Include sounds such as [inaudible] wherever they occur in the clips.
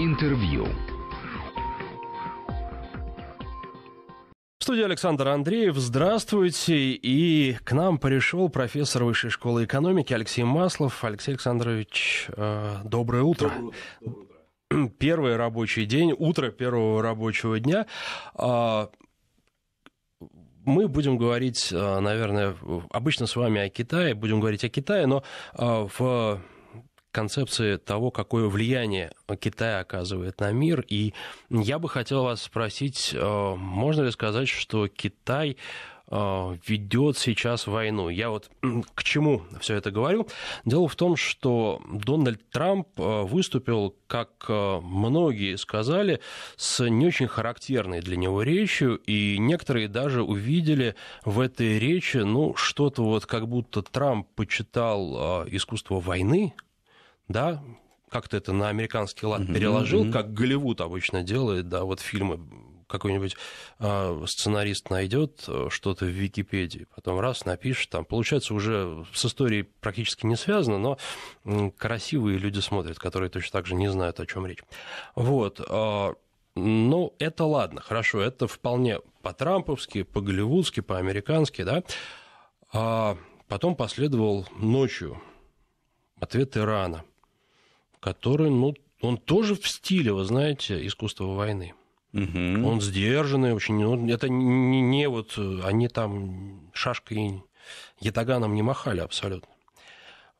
Интервью. В студии Александр Андреев. Здравствуйте. И к нам пришел профессор Высшей школы экономики Алексей Маслов. Алексей Александрович, э, доброе утро. Доброе утро. Первый рабочий день, утро первого рабочего дня. А, мы будем говорить, э, наверное, обычно с вами о Китае, будем говорить о Китае, но э, в концепции того, какое влияние Китай оказывает на мир. И я бы хотел вас спросить, э, можно ли сказать, что Китай э, ведет сейчас войну. Я вот к чему все это говорю? Дело в том, что Дональд Трамп э, выступил, как многие сказали, с не очень характерной для него речью, и некоторые даже увидели в этой речи, ну, что-то вот как будто Трамп почитал искусство войны, да, как-то это на американский лад mm-hmm. переложил, mm-hmm. как Голливуд обычно делает, да, вот фильмы какой-нибудь э, сценарист найдет э, что-то в Википедии, потом раз напишет, там, получается, уже с историей практически не связано, но э, красивые люди смотрят, которые точно так же не знают, о чем речь. Вот. Э, ну, это ладно, хорошо, это вполне по-трамповски, по-голливудски, по-американски, да. А потом последовал ночью ответ Ирана – который, ну, он тоже в стиле, вы знаете, искусства войны. Угу. Он сдержанный очень. Он, ну, это не, не вот они там шашкой ятаганом не махали абсолютно.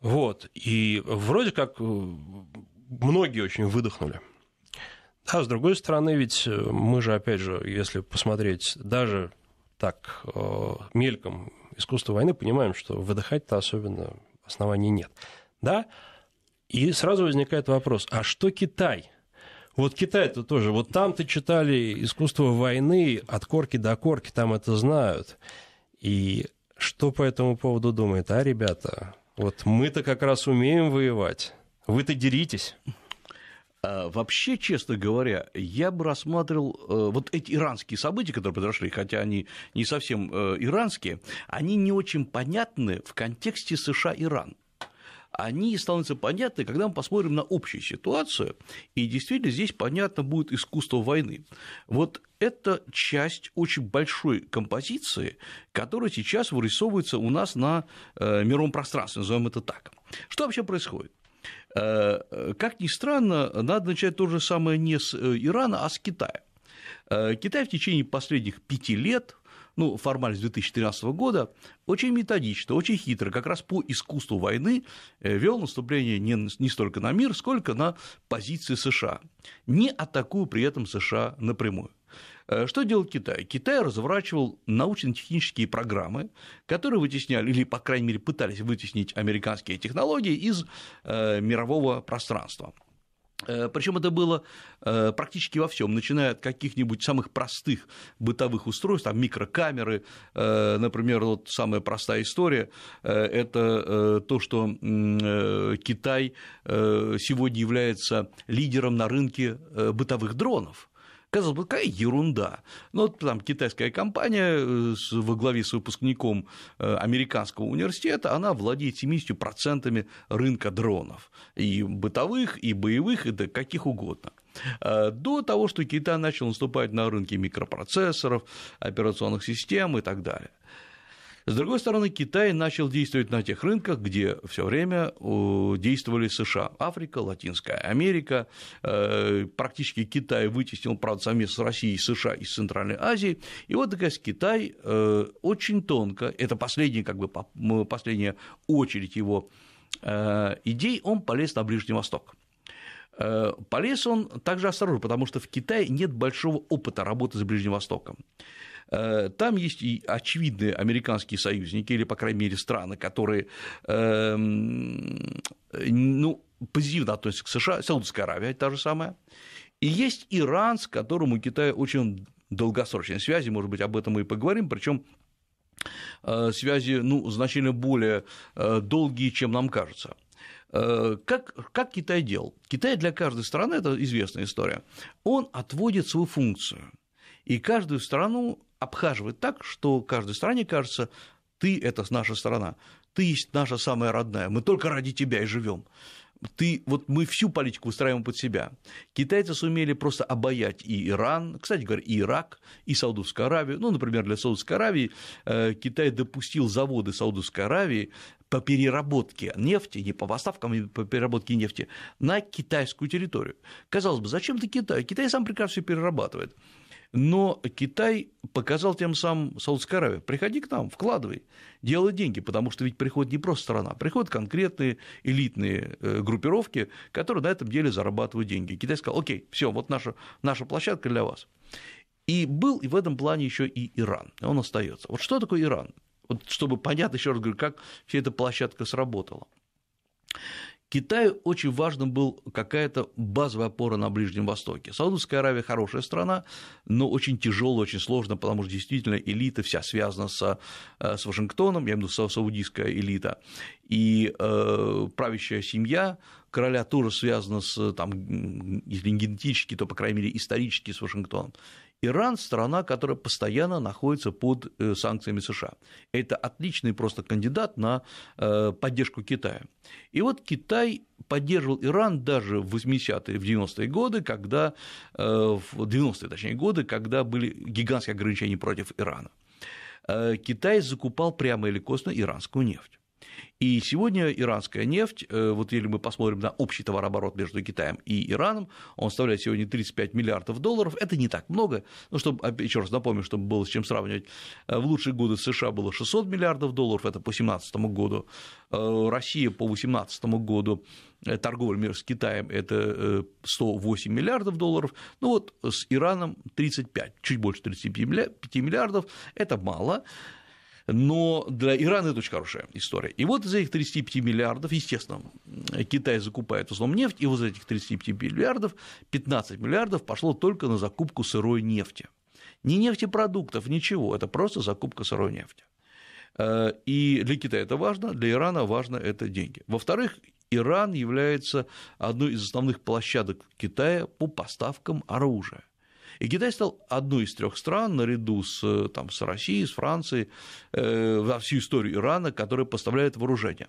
Вот. И вроде как э, многие очень выдохнули. А с другой стороны, ведь э, мы же, опять же, если посмотреть даже так э, мельком искусство войны, понимаем, что выдыхать-то особенно оснований нет. Да, и сразу возникает вопрос, а что Китай? Вот Китай-то тоже, вот там-то читали искусство войны от корки до корки, там это знают. И что по этому поводу думает? А, ребята, вот мы-то как раз умеем воевать, вы-то деритесь. А, вообще, честно говоря, я бы рассматривал э, вот эти иранские события, которые произошли, хотя они не совсем э, иранские, они не очень понятны в контексте США-Иран они становятся понятны, когда мы посмотрим на общую ситуацию, и действительно здесь понятно будет искусство войны. Вот это часть очень большой композиции, которая сейчас вырисовывается у нас на э, мировом пространстве, назовем это так. Что вообще происходит? Э, э, как ни странно, надо начать то же самое не с Ирана, а с Китая. Китай в течение последних пяти лет ну, формально с 2013 года, очень методично, очень хитро, как раз по искусству войны э, вел наступление не, не столько на мир, сколько на позиции США, не атакуя при этом США напрямую. Э, что делал Китай? Китай разворачивал научно-технические программы, которые вытесняли, или, по крайней мере, пытались вытеснить американские технологии из э, мирового пространства. Э, Причем это было э, практически во всем, начиная от каких-нибудь самых простых бытовых устройств, там микрокамеры, э, например, вот самая простая история, это то, что Китай сегодня является лидером на рынке бытовых дронов. Казалось бы, какая ерунда. Но ну, вот там китайская компания э, во главе с выпускником э, американского университета, она владеет 70% рынка дронов. И бытовых, и боевых, и да каких угодно. Э, до того, что Китай начал наступать на рынке микропроцессоров, операционных систем и так далее. С другой стороны, Китай начал действовать на тех рынках, где все время э, действовали США. Африка, Латинская Америка, э, практически Китай вытеснил, правда, совместно с Россией и США из Центральной Азии. И вот, наконец, Китай э, очень тонко, это последняя, как бы, последняя очередь его идей, он полез на Ближний Восток. Полез он также осторожно, потому что в Китае нет большого опыта работы с Ближним Востоком. Э, там есть и очевидные американские союзники, или, по крайней мере, страны, которые эм, ну, позитивно относятся к США, Саудовская Аравия та же самая. И есть Иран, с которым у Китая очень долгосрочные связи, может быть, об этом мы и поговорим, причем э, связи ну, значительно более э, долгие, чем нам кажется. Как, как Китай делал? Китай для каждой страны, это известная история, он отводит свою функцию. И каждую страну обхаживает так, что каждой стране кажется, ты – это наша страна, ты есть наша самая родная, мы только ради тебя и живем. Ты, вот мы всю политику устраиваем под себя. Китайцы сумели просто обаять и Иран, кстати говоря, и Ирак, и Саудовскую Аравию. Ну, например, для Саудовской Аравии э, Китай допустил заводы Саудовской Аравии по переработке нефти, не по поставкам, а по переработке нефти на китайскую территорию. Казалось бы, зачем ты Китай? Китай сам прекрасно все перерабатывает. Но Китай показал тем самым Саудской Аравии, приходи к нам, вкладывай, делай деньги, потому что ведь приходит не просто страна, приходят конкретные элитные э, группировки, которые на этом деле зарабатывают деньги. Китай сказал, окей, все, вот наша, наша площадка для вас. И был и в этом плане еще и Иран, он остается. Вот что такое Иран? Вот чтобы понять, еще раз говорю, как вся эта площадка сработала. Китаю очень важным был какая-то базовая опора на Ближнем Востоке. Саудовская Аравия хорошая страна, но очень тяжело, очень сложно, потому что действительно элита вся связана с, э, с Вашингтоном, я имею в виду саудийская элита, и э, правящая семья короля тоже связана с, там, если не генетически, то, по крайней мере, исторически с Вашингтоном. Иран – страна, которая постоянно находится под э, санкциями США. Это отличный просто кандидат на э, поддержку Китая. И вот Китай поддерживал Иран даже в 80-е, в 90-е годы, когда, э, в 90-е, точнее, годы, когда были гигантские ограничения против Ирана. Китай закупал прямо или косно иранскую нефть. И сегодня иранская нефть, э, вот если мы посмотрим на общий товарооборот между Китаем и Ираном, он составляет сегодня 35 миллиардов долларов, это не так много, ну, чтобы, еще раз напомню, чтобы было с чем сравнивать, э, в лучшие годы США было 600 миллиардов долларов, это по 2017 году, э, Россия по 2018 году торговля с Китаем – это 108 миллиардов долларов, ну вот с Ираном 35, чуть больше 35 миллиардов, это мало, но для Ирана это очень хорошая история. И вот из этих 35 миллиардов, естественно, Китай закупает в основном нефть, и вот из этих 35 миллиардов 15 миллиардов пошло только на закупку сырой нефти. Не нефтепродуктов, ничего, это просто закупка сырой нефти. Э, и для Китая это важно, для Ирана важно это деньги. Во-вторых, Иран является одной из основных площадок Китая по поставкам оружия. И Китай стал одной из трех стран, наряду с, э, там, с Россией, с Францией, э, во всю историю Ирана, которая поставляет вооружение.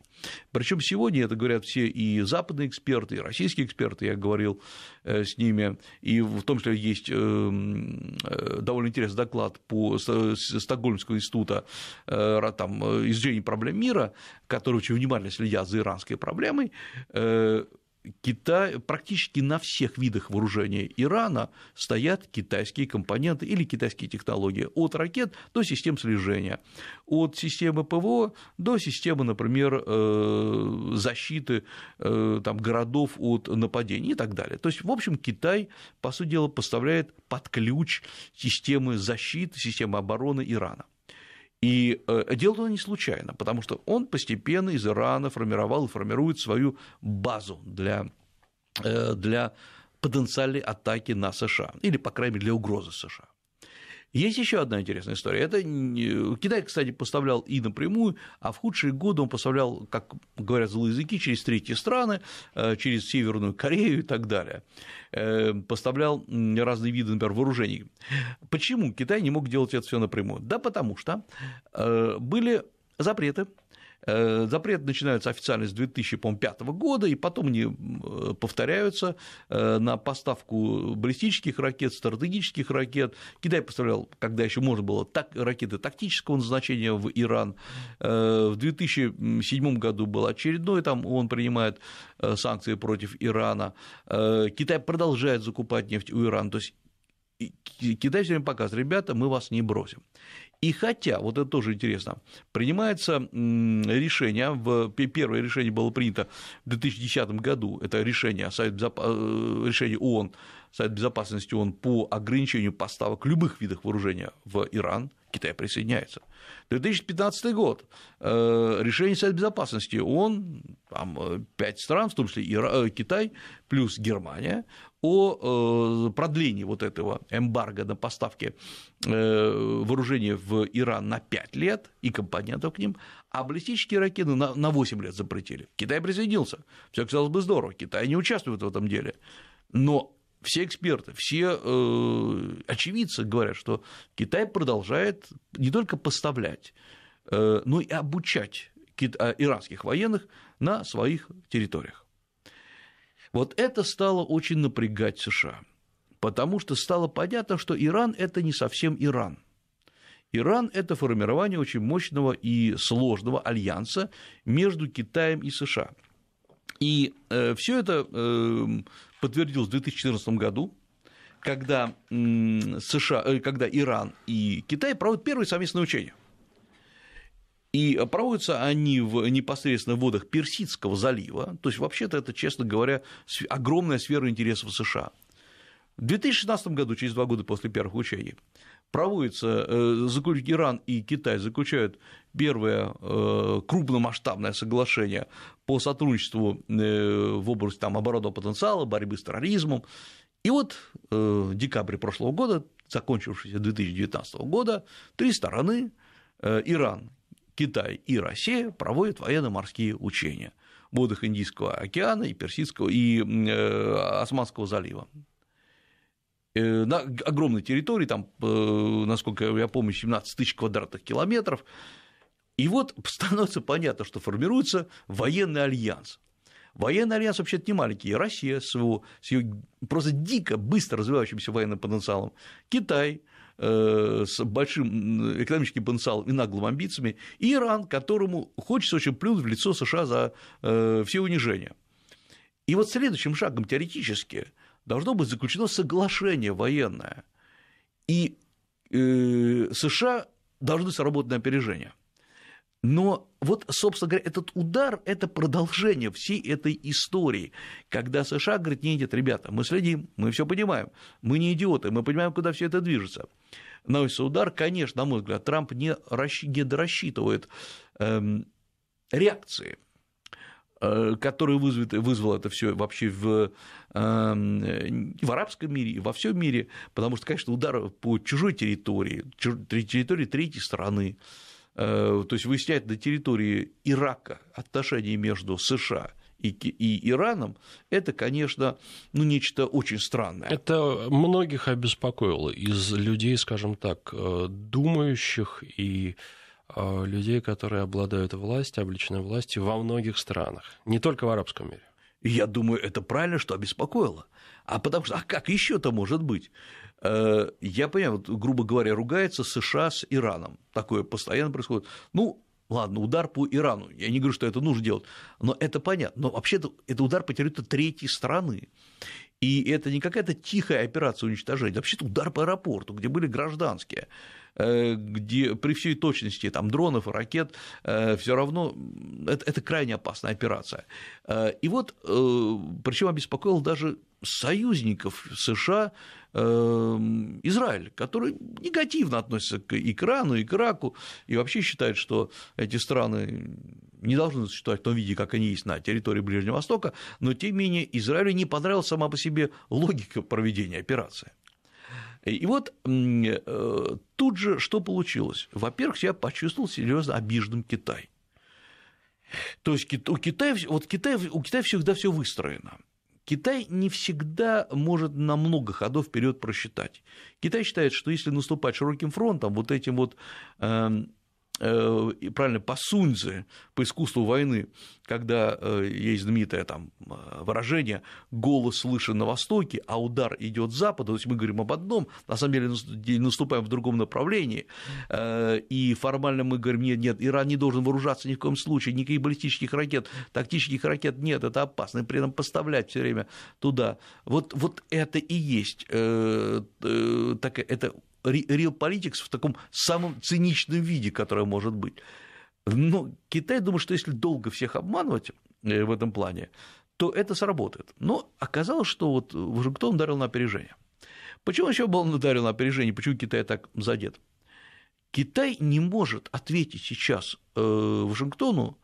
Причем сегодня это говорят все и западные эксперты, и российские эксперты, я говорил э, с ними, и в том числе есть э, э довольно интересный доклад по Стокгольмского института э, там, э, изучения проблем мира, которые очень внимательно следят за иранской проблемой, Китай, практически на всех видах вооружения Ирана стоят китайские компоненты или китайские технологии, от ракет до систем слежения, от системы ПВО до системы, например, э, защиты э, там, городов от нападений и так далее. То есть, в общем, Китай, по сути дела, поставляет под ключ системы защиты, системы обороны Ирана. И э, делал он не случайно, потому что он постепенно из Ирана формировал и формирует свою базу для, э, для потенциальной атаки на США, или, по крайней мере, для угрозы США. Есть еще одна интересная история. Это Китай, кстати, поставлял и напрямую, а в худшие годы он поставлял, как говорят злые языки, через третьи страны, э, через Северную Корею и так далее. Э, поставлял разные виды, например, вооружений. Почему Китай не мог делать это все напрямую? Да потому что э, были запреты Э, запрет начинается официально с 2005 года, и потом они э, повторяются э, на поставку баллистических ракет, стратегических ракет. Китай поставлял, когда еще можно было, так, ракеты тактического назначения в Иран. В 2007 году был очередной, там он принимает санкции против Ирана. Китай продолжает закупать нефть у Ирана. То есть Китай все время показывает, ребята, мы вас не бросим. И хотя, вот это тоже интересно, принимается решение, в, первое решение было принято в 2010 году, это решение, Совет Безоп... Э, решение ООН, Совет Безопасности ООН по ограничению поставок любых видов вооружения в Иран, Китай присоединяется. 2015 год. Э, решение Совета Безопасности ООН, там э, пять стран, в том числе Китай, плюс Германия, о э, продлении вот этого эмбарго на поставки э, вооружения в Иран на 5 лет и компонентов к ним, а баллистические ракеты на 8 лет запретили. Китай присоединился. Все казалось бы здорово, Китай не участвует в этом деле. Но все эксперты, все э, очевидцы говорят, что Китай продолжает не только поставлять, э, но и обучать э, иранских военных на своих территориях. Вот это стало очень напрягать США, потому что стало понятно, что Иран – это не совсем Иран. Иран – это формирование очень мощного и сложного альянса между Китаем и США. И э, все это э, подтвердилось в 2014 году, когда, э, США, э, когда Иран и Китай проводят первое совместное учение. И проводятся они в непосредственно водах Персидского залива, то есть вообще-то это, честно говоря, огромная сфера интересов США. В 2016 году, через два года после первых учений, проводится, э, Иран и Китай заключают первое э, крупномасштабное соглашение по сотрудничеству э, в области там, оборонного потенциала, борьбы с терроризмом. И вот в декабре прошлого года, закончившегося 2019 года, три стороны, Иран, Китай и Россия проводят военно-морские учения в водах Индийского океана и Персидского и э, Османского залива э, на огромной территории, там, э, насколько я помню, 17 тысяч квадратных километров. И вот [laughs] становится понятно, что формируется военный альянс. Военный альянс вообще-то не маленький. Россия с его, с ее просто дико быстро развивающимся военным потенциалом, Китай, Э, с большим экономическим потенциалом и наглым амбициями, и Иран, которому хочется очень плюнуть в лицо США за э, все унижения. И вот следующим шагом теоретически должно быть заключено соглашение военное, и э, США должны сработать на опережение – но вот, собственно говоря, этот удар – это продолжение всей этой истории, когда США говорит, не идет, ребята, мы следим, мы все понимаем, мы не идиоты, мы понимаем, куда все это движется. Наносится удар, конечно, на мой взгляд, Трамп не, расщ... не эм, реакции, э, которые вызовет, вызвало это все вообще в, эм, в арабском мире и во всем мире, потому что, конечно, удар по чужой территории, чуж... территории третьей страны, Э, то есть выяснять на территории Ирака отношения между США и, Ираном, это, конечно, ну, нечто очень странное. Это многих обеспокоило из людей, скажем так, э, думающих и э, людей, которые обладают властью, обличной властью во многих странах, не только в арабском мире. я думаю, это правильно, что обеспокоило. А потому что, а как еще это может быть? Э, я понимаю, вот, грубо говоря, ругается США с Ираном. Такое постоянно происходит. Ну, Ладно, удар по Ирану. Я не говорю, что это нужно делать, но это понятно. Но вообще-то это удар по территории третьей страны. И это не какая-то тихая операция уничтожения, вообще-то удар по аэропорту, где были гражданские, э, где при всей точности там, дронов и ракет э, все равно это, это крайне опасная операция. И вот, причем обеспокоил даже союзников США эм, Израиль, который негативно относится к Ирану, и Ираку, и вообще считает, что эти страны не должны существовать в том виде, как они есть на территории Ближнего Востока, но, тем не менее, Израилю не понравилась сама по себе логика проведения операции. И вот э, тут же что получилось? Во-первых, я почувствовал серьезно обиженным Китай. То есть у Китая, вот Китай, у Китая всегда все выстроено – Китай не всегда может на много ходов вперед просчитать. Китай считает, что если наступать широким фронтом, вот этим вот эм, Э, и правильно, по Суньзе, по искусству войны, когда э, есть знаменитое там э, выражение «голос слышен на востоке, а удар идет с запада», то есть мы говорим об одном, на самом деле наступаем в другом направлении, и формально мы говорим «нет, нет, Иран не должен вооружаться ни в коем случае, никаких баллистических ракет, тактических ракет нет, это опасно, и при этом поставлять все время туда». Вот, вот это и есть такая, это real в таком самом циничном виде, которое может быть. Но Китай думает, что если долго всех обманывать э, в этом плане, то это сработает. Но оказалось, что вот Вашингтон ударил на опережение. Почему еще был ударил на опережение? Почему Китай так задет? Китай не может ответить сейчас э, Вашингтону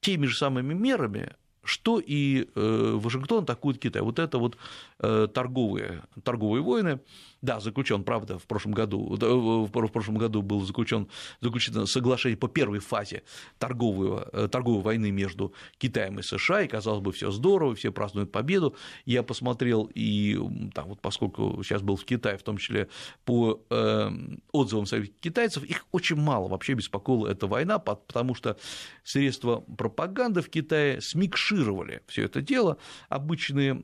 теми же самыми мерами, что и э, Вашингтон атакует Китай. Вот это вот Э, торговые, торговые войны. Да, заключен, правда, в прошлом году, в прошлом году было заключен, заключено соглашение по первой фазе торгового, э, торговой войны между Китаем и США, и, казалось бы, все здорово, все празднуют победу. Я посмотрел, и там, вот поскольку сейчас был в Китае, в том числе по э, отзывам советских китайцев, их очень мало вообще беспокоила эта война, потому что средства пропаганды в Китае смикшировали все это дело, обычные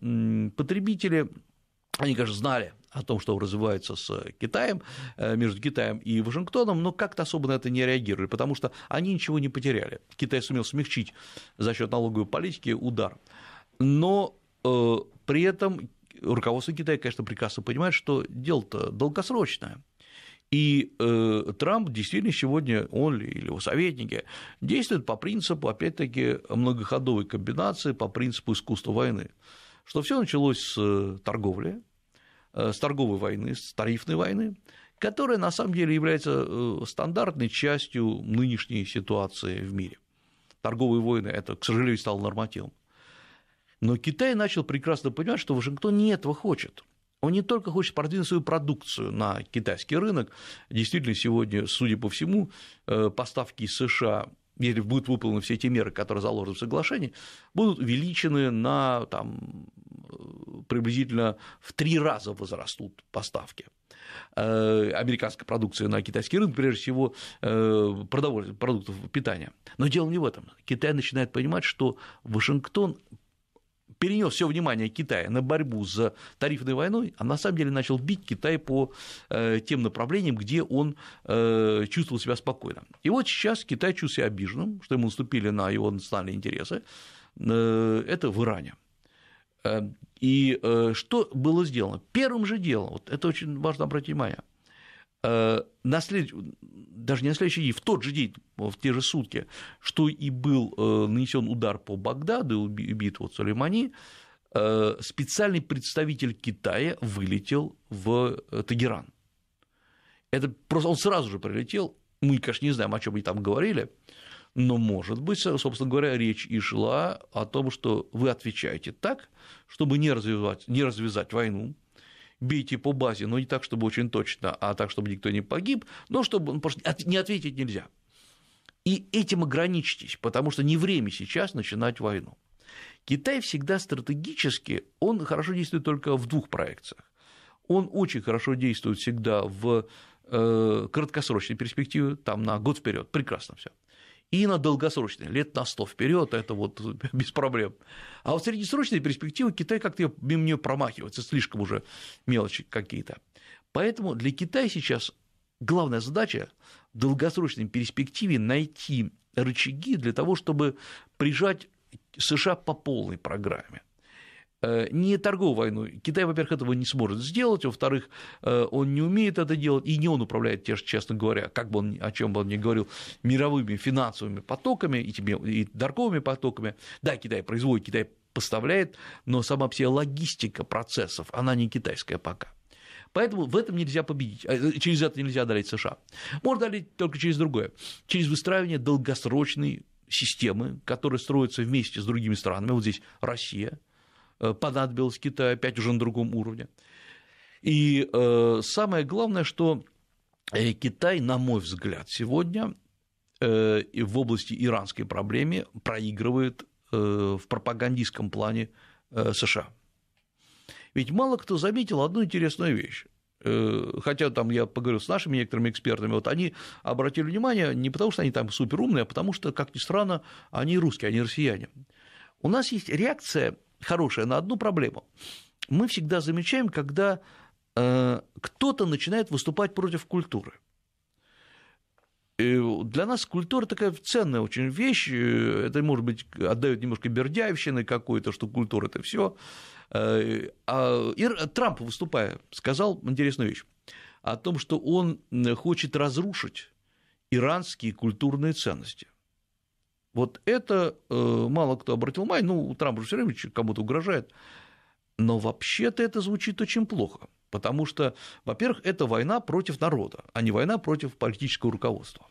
потребители руководители, они, конечно, знали о том, что развивается с э, Китаем, э, между Китаем и Вашингтоном, но как-то особо на это не реагировали, потому что они ничего не потеряли. Китай сумел смягчить за счет налоговой политики удар. Но э, при этом руководство Китая, конечно, прекрасно понимает, что дело-то долгосрочное. И э, Трамп действительно сегодня, он ли, или его советники, действуют по принципу, опять-таки, многоходовой комбинации, по принципу искусства войны что все началось с э, торговли, э, с торговой войны, с тарифной войны, которая на самом деле является э, стандартной частью нынешней ситуации в мире. Торговые войны – это, к сожалению, стало нормативом. Но Китай начал прекрасно понимать, что Вашингтон не этого хочет. Он не только хочет продвинуть свою продукцию на китайский рынок. Действительно, сегодня, судя по всему, поставки из США если будут выполнены все эти меры, которые заложены в соглашении, будут увеличены на там, э, приблизительно в три раза возрастут поставки э, американской продукции на китайский рынок, прежде всего э, продуктов питания. Но дело не в этом. Китай начинает понимать, что Вашингтон перенес все внимание Китая на борьбу за тарифной войной, а на самом деле начал бить Китай по э, тем направлениям, где он э, чувствовал себя спокойно. И вот сейчас Китай чувствует себя обиженным, что ему наступили на его национальные интересы, э, это в Иране. И что было сделано? Первым же делом, вот это очень важно обратить внимание – Э, на след... даже не на следующий день, в тот же день, в те же сутки, что и был э, нанесен удар по Багдаду, убит вот Сулеймани, э, специальный представитель Китая вылетел в Тегеран. Это просто он сразу же прилетел. Мы, конечно, не знаем, о чем они там говорили, но, может быть, собственно говоря, речь и шла о том, что вы отвечаете так, чтобы не развязать, не развязать войну, бейте по базе, но не так, чтобы очень точно, а так, чтобы никто не погиб, но чтобы ну, просто не ответить нельзя. И этим ограничьтесь, потому что не время сейчас начинать войну. Китай всегда стратегически, он хорошо действует только в двух проекциях. Он очень хорошо действует всегда в э, краткосрочной перспективе, там на год вперед, прекрасно все и на долгосрочные, лет на 100 вперед, это вот [laughs] без проблем. А вот среднесрочные перспективы Китай как-то мимо нее промахивается, слишком уже мелочи какие-то. Поэтому для Китая сейчас главная задача в долгосрочной перспективе найти рычаги для того, чтобы прижать США по полной программе – Э, не торговую войну. Китай, во-первых, этого не сможет сделать, во-вторых, э, он не умеет это делать, и не он управляет, честно говоря, как бы он, о чем бы он ни говорил, мировыми финансовыми потоками и, тебе, и торговыми потоками. Да, Китай производит, Китай поставляет, но сама вся логистика процессов, она не китайская пока. Поэтому в этом нельзя победить, а, э, через это нельзя одолеть США. Можно одолеть только через другое, через выстраивание долгосрочной системы, которая строится вместе с другими странами. Вот здесь Россия – Э, понадобилось Китаю, опять уже на другом уровне. И э, самое главное, что э, Китай, на мой взгляд, сегодня в области иранской проблемы проигрывает в пропагандистском плане США. Ведь мало кто заметил одну интересную вещь. Хотя там я поговорил с нашими некоторыми экспертами, вот они обратили внимание не потому, что они там суперумные, а потому что, как ни странно, они русские, они россияне. У нас есть реакция хорошее на одну проблему. Мы всегда замечаем, когда э, кто-то начинает выступать против культуры. И для нас культура такая ценная очень вещь. Э, это, может быть, отдает немножко бердяевщины какой-то, что культура это все. Э, а Ир, Трамп, выступая, сказал интересную вещь о том, что он э, хочет разрушить иранские культурные ценности. Вот это э, мало кто обратил внимание, ну, Трамп же все время кому-то угрожает. Но вообще-то это звучит очень плохо, потому что, во-первых, это война против народа, а не война против политического руководства.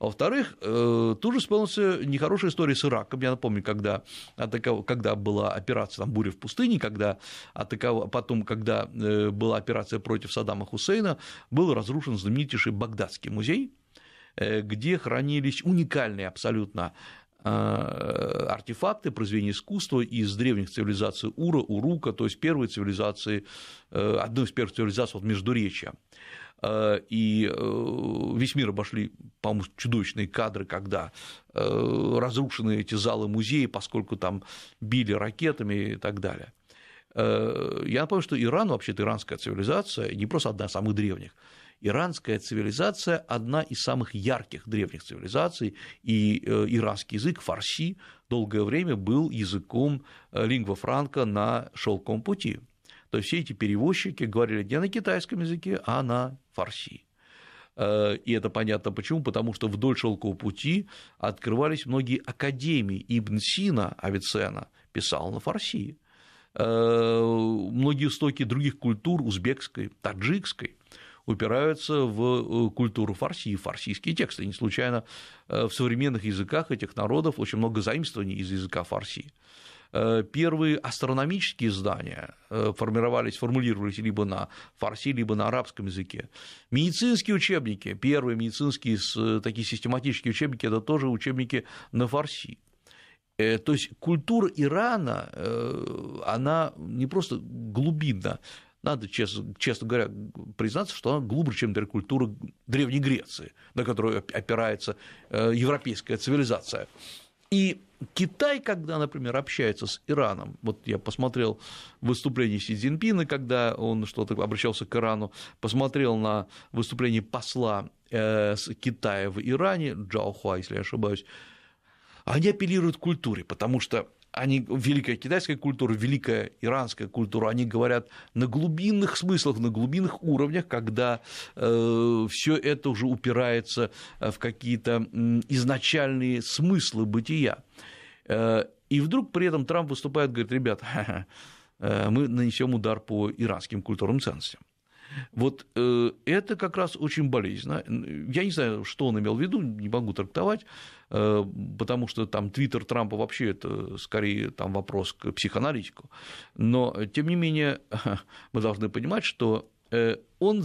А во-вторых, э, тут же вспомнился нехорошая история с Ираком. Я напомню, когда, атаков... когда была операция там, «Буря в пустыне», когда атаков... потом, когда э, была операция против Саддама Хусейна, был разрушен знаменитейший Багдадский музей – Э, где хранились уникальные абсолютно э, артефакты, произведения искусства из древних цивилизаций Ура, Урука, то есть первой цивилизации, э, одной из первых цивилизаций вот Междуречья. И весь мир обошли, по-моему, чудовищные кадры, когда разрушены эти залы музеи, поскольку там били ракетами и так далее. Я напомню, что Иран, вообще-то иранская цивилизация, не просто одна из самых древних, иранская цивилизация одна из самых ярких древних цивилизаций, и э, иранский язык, фарси, долгое время был языком э, лингва франка на шелковом пути. То есть все эти перевозчики говорили не на китайском языке, а на фарси. Э, и это понятно почему, потому что вдоль шелкового пути открывались многие академии. Ибн Сина Авиценна писал на фарси. Многие истоки других культур, узбекской, таджикской, упираются в э, культуру фарси и фарсийские тексты. Не случайно э, в современных языках этих народов очень много заимствований из языка фарси э, первые астрономические здания формировались, формулировались либо на фарси, либо на арабском языке. Медицинские учебники, первые медицинские такие систематические учебники, это тоже учебники на фарси. То есть культура Ирана, она не просто глубинна, надо, честно, честно говоря, признаться, что она глубже, чем например, культуры Древней Греции, на которую опирается э, европейская цивилизация. И Китай, когда, например, общается с Ираном, вот я посмотрел выступление Си Цзиньпина, когда он что-то обращался к Ирану, посмотрел на выступление посла э, с Китая в Иране, Джаохуа, если я ошибаюсь, они апеллируют к культуре, потому что они, великая китайская культура, великая иранская культура, они говорят на глубинных смыслах, на глубинных уровнях, когда э, все это уже упирается э, в какие-то изначальные смыслы бытия. Э, и вдруг при этом Трамп выступает, говорит, ребят, [laughs] э, мы нанесем удар по иранским культурным ценностям. Вот э, это как раз очень болезненно. Я не знаю, что он имел в виду, не могу трактовать, э, потому что там твиттер Трампа вообще это скорее там вопрос к психоаналитику. Но, э, тем не менее, [laughs] мы должны понимать, что э, он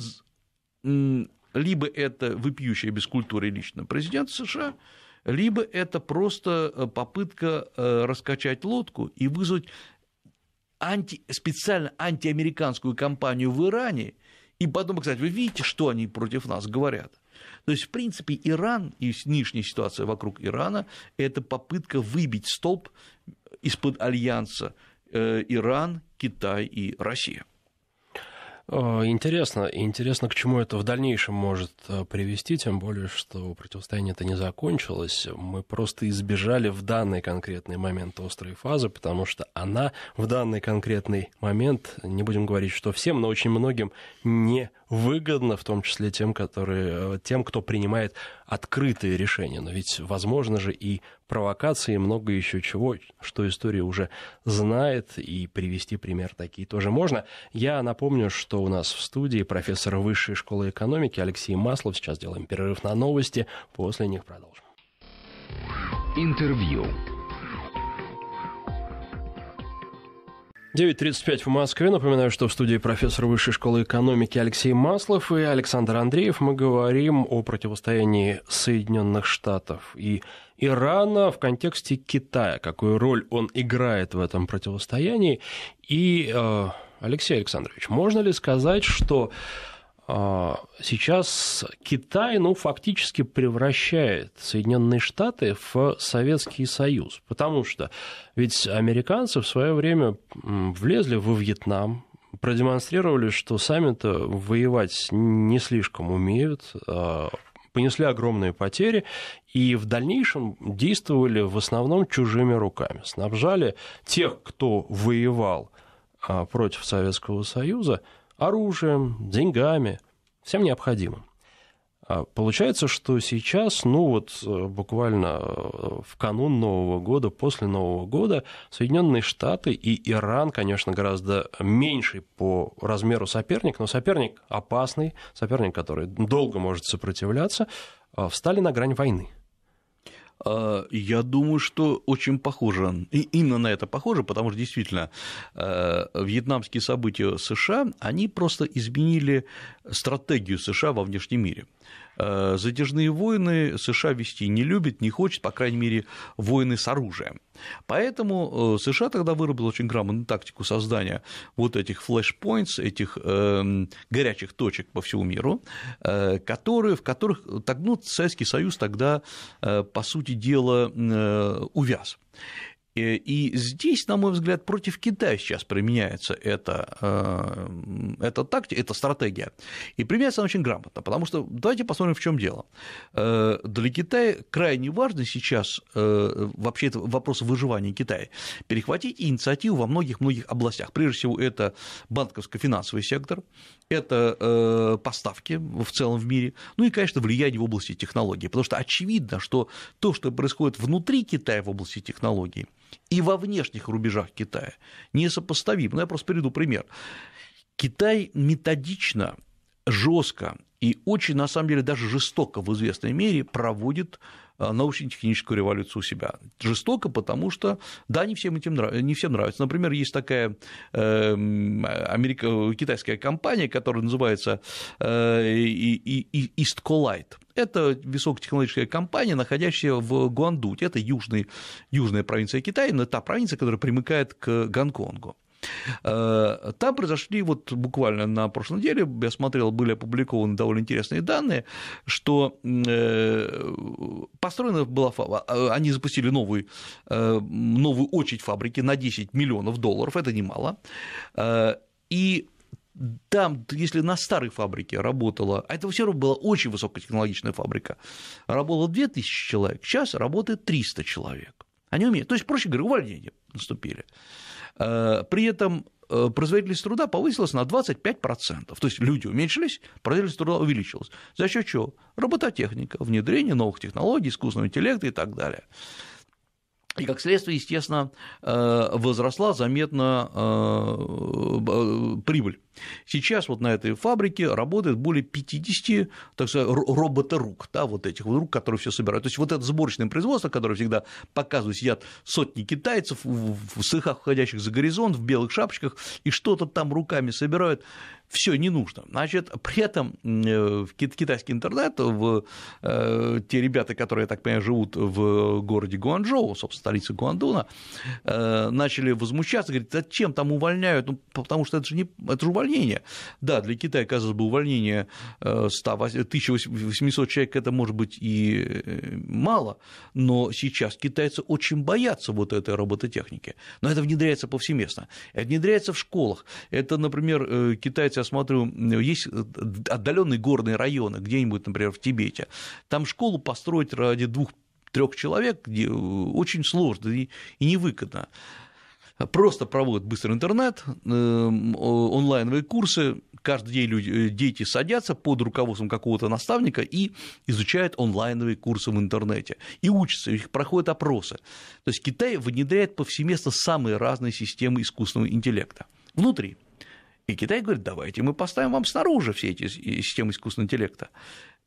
либо это без культуры лично президент США, либо это просто э, попытка э, раскачать лодку и вызвать анти, специально антиамериканскую кампанию в Иране и потом, кстати, вы видите, что они против нас говорят. То есть, в принципе, Иран и нынешняя ситуация вокруг Ирана – это попытка выбить столб из-под альянса э, Иран, Китай и Россия. А, интересно, интересно, к чему это в дальнейшем может э, привести, тем более, что противостояние это не закончилось. Мы просто избежали в данный конкретный момент острой фазы, потому что она в данный конкретный момент, не будем говорить, что всем, но очень многим не выгодно, в том числе тем, которые, э, тем кто принимает открытые решения, но ведь возможно же и провокации, и много еще чего, что история уже знает, и привести пример такие тоже можно. Я напомню, что у нас в студии профессор Высшей школы экономики Алексей Маслов. Сейчас делаем перерыв на новости, после них продолжим. Интервью. 9.35 в Москве. Напоминаю, что в студии профессор Высшей школы экономики Алексей Маслов и Александр Андреев. Мы говорим о противостоянии Соединенных Штатов и Ирана в контексте Китая. Какую роль он играет в этом противостоянии. И, э, Алексей Александрович, можно ли сказать, что а, сейчас Китай, ну, фактически превращает Соединенные Штаты в Советский Союз, потому что ведь американцы в свое время влезли во Вьетнам, продемонстрировали, что сами-то воевать не слишком умеют, а, понесли огромные потери и в дальнейшем действовали в основном чужими руками. Снабжали тех, кто воевал а, против Советского Союза – оружием, деньгами, всем необходимым. А получается, что сейчас, ну вот э, буквально э, в канун Нового года, после Нового года, Соединенные Штаты и Иран, конечно, гораздо меньший по размеру соперник, но соперник опасный, соперник, который долго может сопротивляться, э, встали на грань войны. А, я думаю, что очень похоже, и именно на это похоже, потому что действительно а, вьетнамские события США, они просто изменили стратегию США во внешнем мире. Э, задержные войны США вести не любит, не хочет, по крайней мере, войны с оружием. Поэтому э, США тогда выработал очень грамотную тактику создания вот этих флешпоинтс, этих э, горячих точек по всему миру, э, которые, в которых так, ну, Советский Союз тогда, э, по сути дела, э, увяз. Э, и здесь, на мой взгляд, против Китая сейчас применяется эта, э, эта тактика, эта стратегия. И применяется она очень грамотно, потому что давайте посмотрим, в чем дело. Э, для Китая крайне важно сейчас вообще это вопрос выживания Китая перехватить инициативу во многих-многих областях. Прежде всего, это банковско-финансовый сектор, это поставки в целом в мире, ну и, конечно, влияние в области технологий, потому что очевидно, что то, что происходит внутри Китая в области технологий, и во внешних рубежах Китая несопоставим. Ну, я просто приведу пример. Китай методично жестко и очень, на самом деле, даже жестоко в известной мере проводит э, научно-техническую революцию у себя. Жестоко, потому что, да, не всем, этим нрав... не всем нравится. Например, есть такая э, америка... китайская компания, которая называется э, и, и, Eastcolite. Это высокотехнологическая компания, находящаяся в Гуандуте, это южный, южная провинция Китая, но та провинция, которая примыкает к Гонконгу. Э, там произошли вот буквально на прошлой неделе, я смотрел, были опубликованы довольно интересные данные, что э, построена была, а, они запустили новую э, новую очередь фабрики на 10 миллионов долларов, это немало, и там, если на старой фабрике работала, а это все равно была очень высокотехнологичная фабрика, работало 2000 человек, сейчас работает 300 человек. Они умеют. То есть, проще говоря, увольнения наступили. Э, при этом э, производительность труда повысилась на 25%. То есть люди уменьшились, производительность труда увеличилась. За счет чего? Робототехника, внедрение новых технологий, искусственного интеллекта и так далее. И как следствие, естественно, э, возросла заметно прибыль Сейчас вот на этой фабрике работает более 50, так сказать, роботорук, да, вот этих вот рук, которые все собирают. То есть вот это сборочное производство, которое всегда показывают, сидят сотни китайцев в цехах, входящих за горизонт, в белых шапочках, и что-то там руками собирают, все не нужно. Значит, при этом э, в китайский интернет, в, э, те ребята, которые, я так понимаю, живут в городе Гуанчжоу, собственно, столице Гуандуна, э, начали возмущаться, говорят, зачем там увольняют, ну, потому что это же не это же увольнения. Да, для Китая, казалось бы, увольнение 1800 э, человек – это, может быть, и э, мало, но сейчас китайцы очень боятся вот этой робототехники. Но это внедряется повсеместно. Это внедряется в школах. Это, например, э, китайцы, я смотрю, есть отдаленные горные районы, где-нибудь, например, в Тибете. Там школу построить ради двух трех человек очень сложно и невыгодно просто проводят быстрый интернет, эм, онлайновые курсы, каждый день люди, э, дети садятся под руководством какого-то наставника и изучают онлайновые курсы в интернете, и учатся, их проходят опросы. То есть Китай внедряет повсеместно самые разные системы искусственного интеллекта внутри. И Китай говорит, давайте мы поставим вам снаружи все эти э, системы искусственного интеллекта.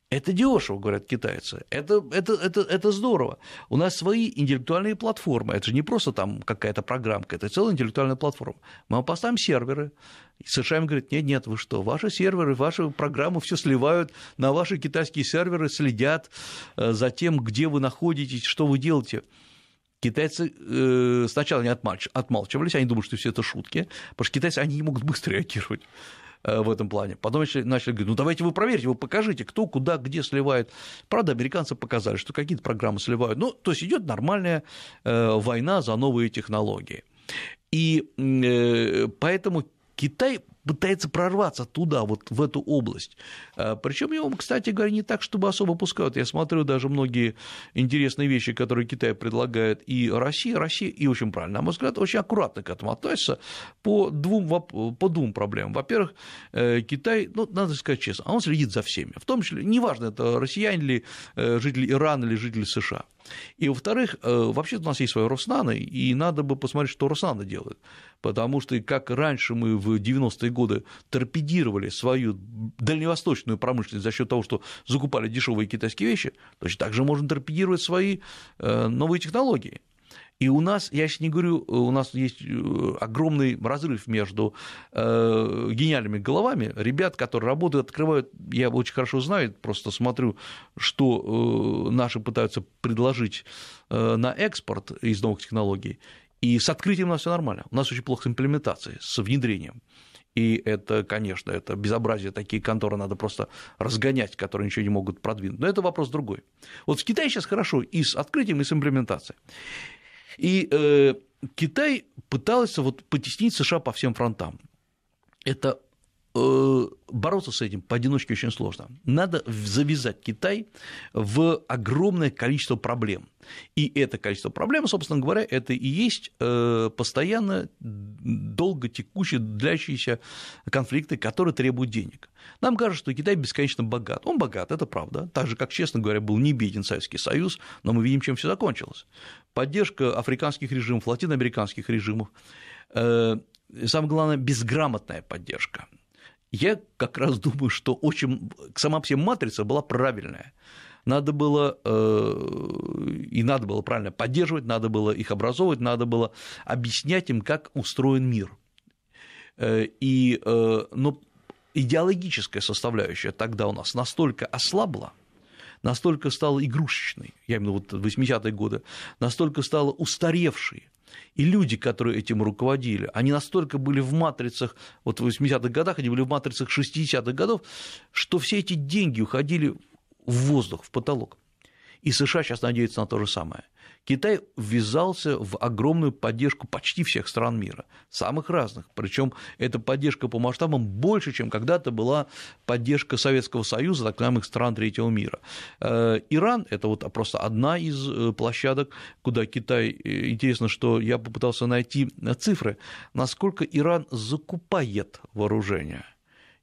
Это дешево, говорят китайцы. Это, это, это, это здорово. У нас свои интеллектуальные платформы. Это же не просто там какая-то программка, это целая интеллектуальная платформа. Мы поставим серверы. И США им говорят, нет, нет, вы что, ваши серверы, ваши программы все сливают на ваши китайские серверы, следят э, за тем, где вы находитесь, что вы делаете. Китайцы э, сначала не отмалчивались, они думают, что все это шутки, потому что китайцы, они не могут быстро реагировать. Э, в этом плане. Потом начали, начали говорить, ну давайте вы проверьте, вы покажите, кто, куда, где сливает. Правда, американцы показали, что какие-то программы сливают. Ну, то есть идет нормальная э, война за новые технологии. И э, поэтому Китай пытается прорваться туда, вот в эту область. А, Причем его, кстати говоря, не так, чтобы особо пускают. Я смотрю даже многие интересные вещи, которые Китай предлагает и России, Россия, и очень правильно, на мой взгляд, очень аккуратно к этому относится по двум, по двум проблемам. Во-первых, э, Китай, ну, надо сказать честно, он следит за всеми. В том числе, неважно, это россияне ли, э, жители Ирана или жители США. И, во-вторых, э, вообще у нас есть свои Роснаны, и надо бы посмотреть, что Роснаны делает, Потому что как раньше мы в 90-е годы торпедировали свою дальневосточную промышленность за счет того, что закупали дешевые китайские вещи, точно так же можно торпедировать свои э, новые технологии. И у нас, я еще не говорю, э, у нас есть э, огромный разрыв между э, гениальными головами, ребят, которые работают, открывают, я очень хорошо знаю, просто смотрю, что наши пытаются предложить на экспорт из новых технологий, и с открытием у нас все нормально. У нас очень плохо с имплементацией, с внедрением. И это, конечно, это безобразие, такие конторы надо просто разгонять, которые ничего не могут продвинуть. Но это вопрос другой. Вот в Китае сейчас хорошо и с открытием, и с имплементацией. И э, Китай пытался вот потеснить США по всем фронтам. Это э, бороться с этим поодиночке очень сложно. Надо завязать Китай в огромное количество проблем. И это количество проблем, собственно говоря, это и есть э, постоянно долго текущие, длящиеся конфликты, которые требуют денег. Нам кажется, что Китай бесконечно богат. Он богат, это правда. Так же, как, честно говоря, был не беден Советский Союз, но мы видим, чем все закончилось поддержка африканских режимов, латиноамериканских режимов, э, и самое главное, безграмотная поддержка. Я как раз [laughs] думаю, что очень сама вся матрица была правильная. Надо было э, и надо было правильно поддерживать, надо было их образовывать, надо было объяснять им, как устроен мир. Э, и, но идеологическая составляющая тогда у нас настолько ослабла, настолько стала игрушечной, я имею в виду, вот 80-е годы, настолько стала устаревшей, и люди, которые этим руководили, они настолько были в матрицах, вот в 80-х годах, они были в матрицах 60-х годов, что все эти деньги уходили в воздух, в потолок. И США сейчас надеются на то же самое – Китай ввязался в огромную поддержку почти всех стран мира, самых разных. Причем эта поддержка по масштабам больше, чем когда-то была поддержка Советского Союза, так называемых стран третьего мира. Э, Иран – это вот просто одна из э, площадок, куда Китай… Э, интересно, что я попытался найти цифры, насколько Иран закупает вооружение –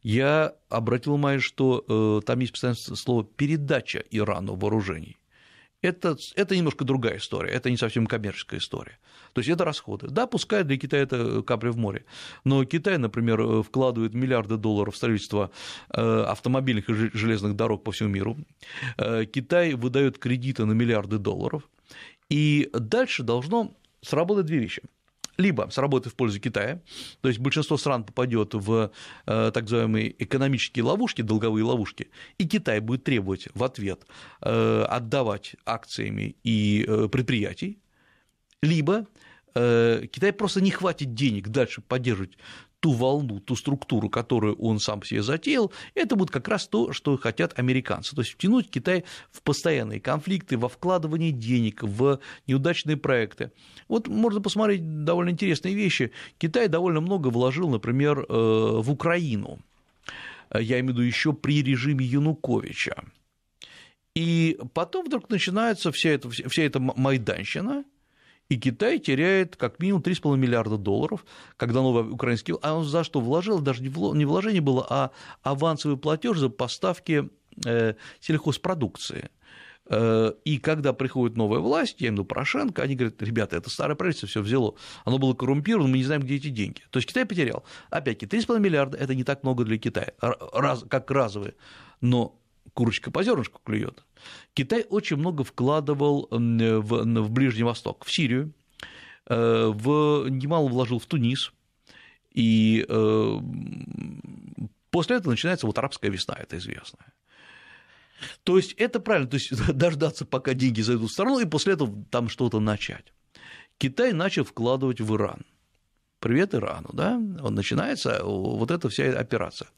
я обратил внимание, что там есть постоянно слово передача Ирану вооружений это, это немножко другая история, это не совсем коммерческая история. То есть это расходы. Да, пускай для Китая это э, капли в море, но Китай, например, э, вкладывает миллиарды долларов в строительство э, автомобильных и железных дорог по всему миру. Китай выдает кредиты на миллиарды долларов. И дальше должно сработать две вещи – либо сработает в пользу Китая, то есть большинство стран попадет в э, так называемые экономические ловушки, долговые ловушки, и Китай будет требовать в ответ э, отдавать акциями и э, предприятий, либо Китай просто не хватит денег дальше поддерживать ту волну, ту структуру, которую он сам себе затеял, это будет как раз то, что хотят американцы. То есть втянуть Китай в постоянные конфликты, во вкладывание денег, в неудачные проекты. Вот можно посмотреть довольно интересные вещи. Китай довольно много вложил, например, э, в Украину. Я имею в виду еще при режиме Януковича. И потом вдруг начинается вся эта, вся эта майданщина, и Китай теряет как минимум 3,5 миллиарда долларов, когда новый украинский... А он за что вложил? Даже не вложение было, а авансовый платеж за поставки э, сельхозпродукции. Э, и когда приходит новая власть, я имею в Порошенко, они говорят, ребята, это старое правительство все взяло, оно было коррумпировано, мы не знаем, где эти деньги. То есть Китай потерял. Опять-таки, 3,5 миллиарда – это не так много для Китая, раз, как разовые. Но курочка по зернышку клюет. Китай очень много вкладывал в, в Ближний Восток, в Сирию, э, в, немало вложил в Тунис, и э, после этого начинается вот арабская весна, это известно. То есть это правильно, то есть [laughs] дождаться, пока деньги зайдут в страну, и после этого там что-то начать. Китай начал вкладывать в Иран – привет Ирану, да, он начинается, э, вот эта вся операция.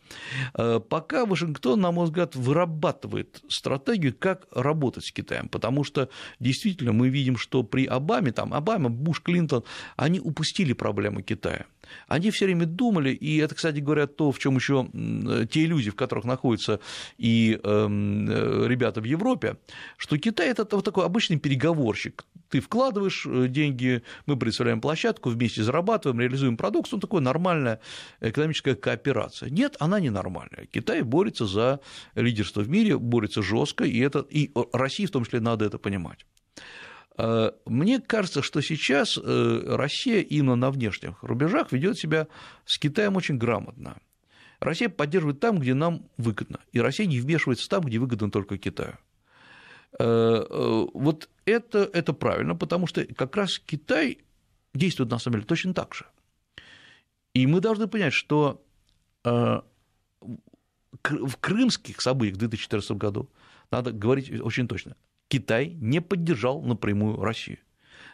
Э, пока Вашингтон, на мой взгляд, вырабатывает стратегию, как работать с Китаем, потому что действительно мы видим, что при Обаме, там, Обама, Буш, Клинтон, они упустили проблему Китая. Они все время думали, и это, кстати говоря, то, в чем еще э, те люди, в которых находятся и эм, э, ребята в Европе, что Китай это вот такой обычный переговорщик, ты вкладываешь э, деньги, мы представляем площадку, вместе зарабатываем, реализуем продукт, ну, такой нормальная экономическая кооперация. Нет, она не нормальная. Китай борется за лидерство в мире, борется жестко, и, это, и России в том числе надо это понимать. Э, мне кажется, что сейчас э, Россия именно на внешних рубежах ведет себя с Китаем очень грамотно. Россия поддерживает там, где нам выгодно, и Россия не вмешивается там, где выгодно только Китаю. Вот это, это правильно, потому что как раз Китай действует на самом деле точно так же. И мы должны понять, что э, в крымских событиях в 2014 году, надо говорить очень точно, Китай не поддержал напрямую Россию.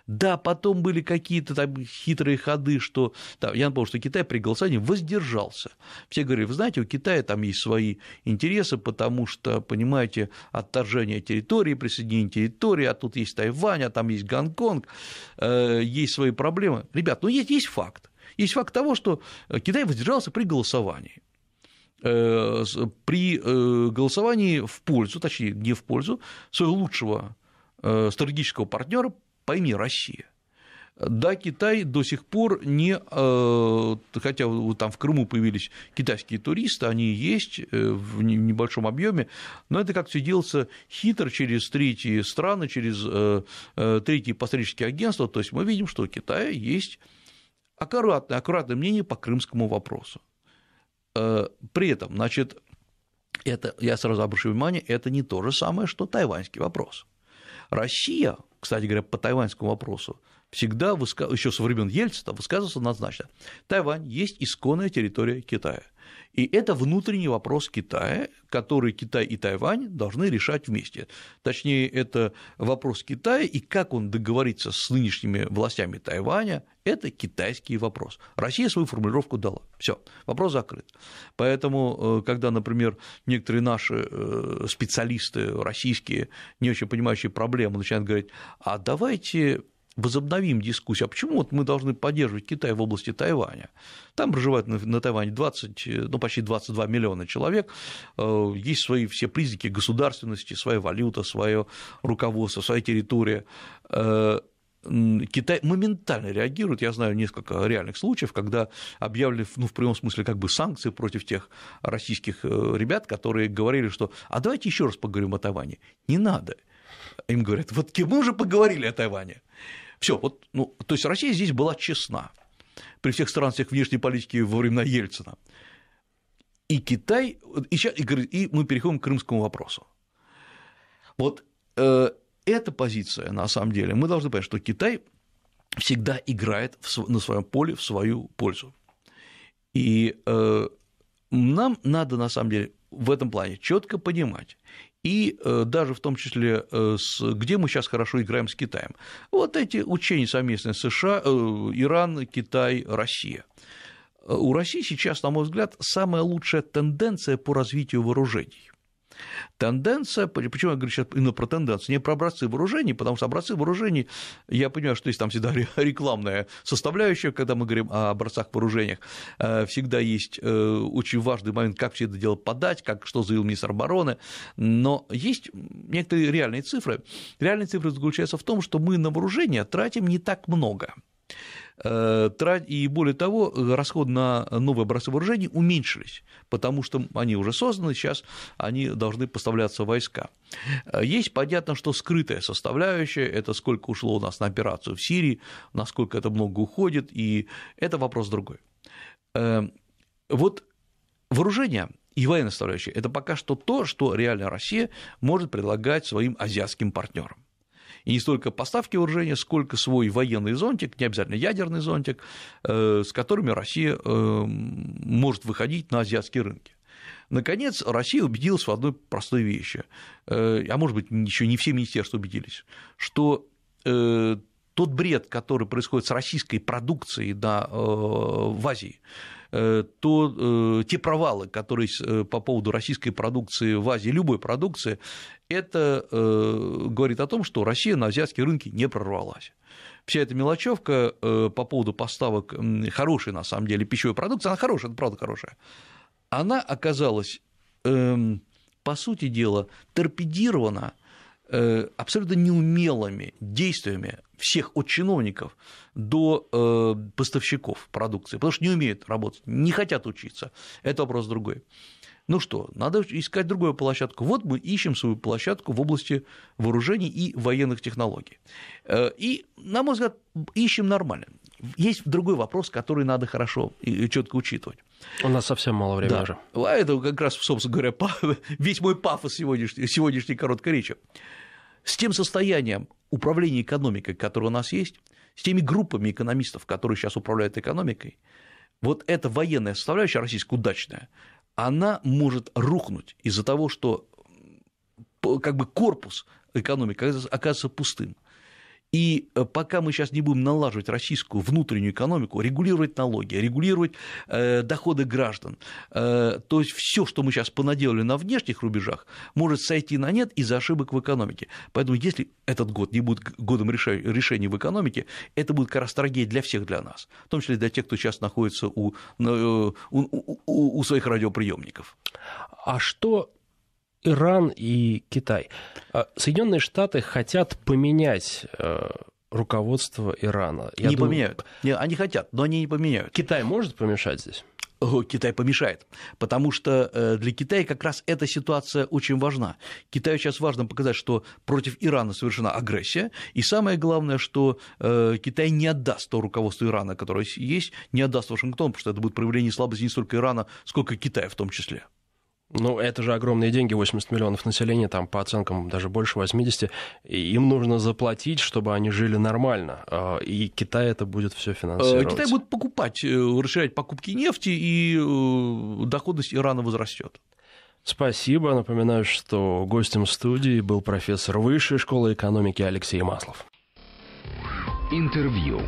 Да, потом были какие-то там хитрые ходы, что там я напомню, что Китай при голосовании воздержался. Все говорили, вы знаете, у Китая там есть свои интересы, потому что, понимаете, отторжение территории, присоединение территории, а тут есть Тайвань, а там есть Гонконг, э, есть свои проблемы. Ребят, ну есть, есть факт. Есть факт того, что э, Китай воздержался при голосовании э, при голосовании в пользу, точнее, не в пользу, своего лучшего стратегического партнера пойми, Россия. Да, Китай до сих пор не, э, хотя там в Крыму появились китайские туристы, они есть э, в небольшом объеме, но это как все делается хитро через третьи страны, через э, третьи посреднические агентства, то есть мы видим, что у Китая есть аккуратное, аккуратное мнение по крымскому вопросу. При этом, значит, это, я сразу обращу внимание, это не то же самое, что тайваньский вопрос. Россия кстати говоря, по тайваньскому вопросу, всегда, выска... еще со времен Ельцина, высказывался однозначно. Тайвань есть исконная территория Китая. И это внутренний вопрос Китая, который Китай и Тайвань должны решать вместе. Точнее, это вопрос Китая и как он договорится с нынешними властями Тайваня, это китайский вопрос. Россия свою формулировку дала. Все, вопрос закрыт. Поэтому, э, когда, например, некоторые наши э, специалисты российские, не очень понимающие проблему, начинают говорить, а давайте возобновим дискуссию, а почему вот мы должны поддерживать Китай в области Тайваня? Там проживает на, на Тайване 20, ну, почти 22 миллиона человек, э, есть свои все признаки государственности, своя валюта, свое руководство, своя территория. Э, Китай моментально реагирует. Я знаю несколько реальных случаев, когда объявили, ну, в прямом смысле, как бы санкции против тех российских э, ребят, которые говорили, что «а давайте еще раз поговорим о Тайване». Не надо. Им говорят, вот мы уже поговорили о Тайване. Все, вот, ну, то есть Россия здесь была честна при всех странствиях внешней политики во времена Ельцина. И Китай, и, сейчас, и, и мы переходим к крымскому вопросу. Вот э, эта позиция, на самом деле, мы должны понять, что Китай всегда играет в, на своем поле в свою пользу. И э, нам надо, на самом деле, в этом плане четко понимать, и э, даже в том числе, э, где мы сейчас хорошо играем с Китаем. Вот эти учения совместные США, э, Иран, Китай, Россия. У России сейчас, на мой взгляд, самая лучшая тенденция по развитию вооружений. Тенденция, почему я говорю сейчас именно про тенденцию, не про образцы вооружений, потому что образцы вооружений, я понимаю, что есть там всегда рекламная составляющая, когда мы говорим о образцах вооружениях, э, всегда есть э, очень важный момент, как все это дело подать, как что заявил министр обороны, но есть некоторые реальные цифры. Реальные цифры заключаются в том, что мы на вооружение тратим не так много. Э, и более того, э, расходы на новые образцы вооружений уменьшились, потому что они уже созданы, сейчас они должны поставляться в войска. Э, есть, понятно, что скрытая составляющая – это сколько ушло у нас на операцию в Сирии, насколько это много уходит, и это вопрос другой. Вот вооружение и военная составляющая – это пока что то, что реально Россия может предлагать своим азиатским партнерам. И не столько поставки вооружения, сколько свой военный зонтик, не обязательно ядерный зонтик, э, с которыми Россия э, может выходить на азиатские рынки. Наконец, Россия убедилась в одной простой вещи, э, а может быть, еще не все министерства убедились, что тот бред, который происходит с российской продукцией да, э, в Азии, э, то э, те провалы, которые по поводу российской продукции в Азии, любой продукции, это говорит о том, что Россия на азиатские рынки не прорвалась вся эта мелочевка по поводу поставок хорошей, на самом деле, пищевой продукции, она хорошая, это правда хорошая, она оказалась, эм, по сути дела, торпедирована абсолютно неумелыми действиями всех от чиновников до э, поставщиков продукции, потому что не умеют работать, не хотят учиться. Это вопрос другой. Ну что, надо искать другую площадку. Вот мы ищем свою площадку в области вооружений и военных технологий. Э, и, на мой взгляд, ищем нормально. Есть другой вопрос, который надо хорошо и четко учитывать. У нас совсем мало времени да. уже. А это как раз, собственно говоря, [laughs] весь мой пафос сегодняшней, сегодняшней короткой речи с тем состоянием управления экономикой, которое у нас есть, с теми группами экономистов, которые сейчас управляют экономикой, вот эта военная составляющая российская удачная, она может рухнуть из-за того, что как бы корпус экономики оказывается пустым. И э, пока мы сейчас не будем налаживать российскую внутреннюю экономику, регулировать налоги, регулировать э, доходы граждан, э, то есть все, что мы сейчас понаделали на внешних рубежах, может сойти на нет из-за ошибок в экономике. Поэтому если этот год не будет годом решений в экономике, это будет как раз трагедия для всех для нас, в том числе для тех, кто сейчас находится э, у, у, у, у своих радиоприемников. А что Иран и Китай. А Соединенные Штаты хотят поменять э, руководство Ирана. Я не думаю... поменяют. Нет, они хотят, но они не поменяют. Китай может помешать здесь? Китай помешает, потому что э, для Китая как раз эта ситуация очень важна. Китаю сейчас важно показать, что против Ирана совершена агрессия, и самое главное, что э, Китай не отдаст то руководство Ирана, которое есть, не отдаст Вашингтон, потому что это будет проявление слабости не столько Ирана, сколько Китая в том числе. Ну, это же огромные деньги, 80 миллионов населения, там по оценкам даже больше 80. И им нужно заплатить, чтобы они жили нормально. А, и Китай это будет все а, финансировать. Китай будет покупать, э, расширять покупки нефти, и э, доходность Ирана возрастет. Спасибо. Напоминаю, что гостем студии был профессор Высшей школы экономики Алексей Маслов. Интервью.